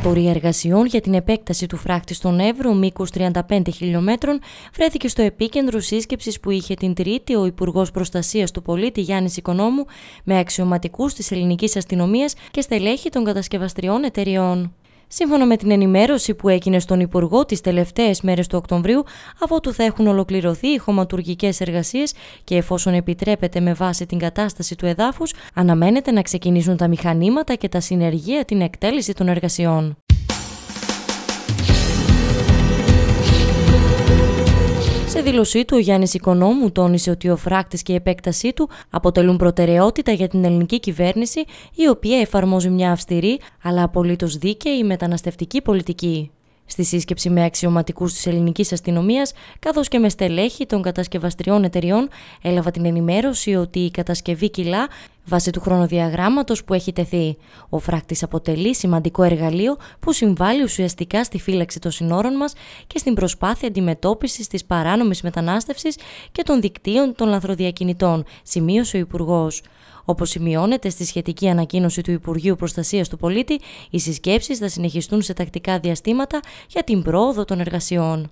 πορεία εργασιών για την επέκταση του φράχτη στον Εύρο, μήκος 35 χιλιόμετρων, βρέθηκε στο επίκεντρο σύσκεψης που είχε την Τρίτη ο Υπουργός Προστασίας του Πολίτη Γιάννης Οικονόμου με αξιωματικούς της ελληνικής αστυνομίας και στελέχη των κατασκευαστριών εταιριών. Σύμφωνα με την ενημέρωση που έγινε στον Υπουργό τις τελευταίες μέρες του Οκτωβρίου, αφότου θα έχουν ολοκληρωθεί οι χωματουργικές εργασίες και εφόσον επιτρέπεται με βάση την κατάσταση του εδάφους, αναμένεται να ξεκινήσουν τα μηχανήματα και τα συνεργεία την εκτέλεση των εργασιών. Στη δήλωσή του, ο Γιάννης Οικονόμου τόνισε ότι ο φράκτης και η επέκτασή του αποτελούν προτεραιότητα για την ελληνική κυβέρνηση, η οποία εφαρμόζει μια αυστηρή αλλά απολύτως δίκαιη μεταναστευτική πολιτική. Στη σύσκεψη με αξιωματικούς της ελληνικής αστυνομίας, καθώς και με στελέχη των κατασκευαστριών εταιριών, έλαβα την ενημέρωση ότι η κατασκευή Κιλά Βάσει του χρονοδιαγράμματος που έχει τεθεί, ο φράκτη αποτελεί σημαντικό εργαλείο που συμβάλλει ουσιαστικά στη φύλαξη των συνόρων μας και στην προσπάθεια αντιμετώπισης της παράνομης μετανάστευσης και των δικτύων των λαθροδιακινητών, σημείωσε ο Υπουργός. Όπως σημειώνεται στη σχετική ανακοίνωση του Υπουργείου Προστασίας του Πολίτη, οι συσκέψεις θα συνεχιστούν σε τακτικά διαστήματα για την πρόοδο των εργασιών.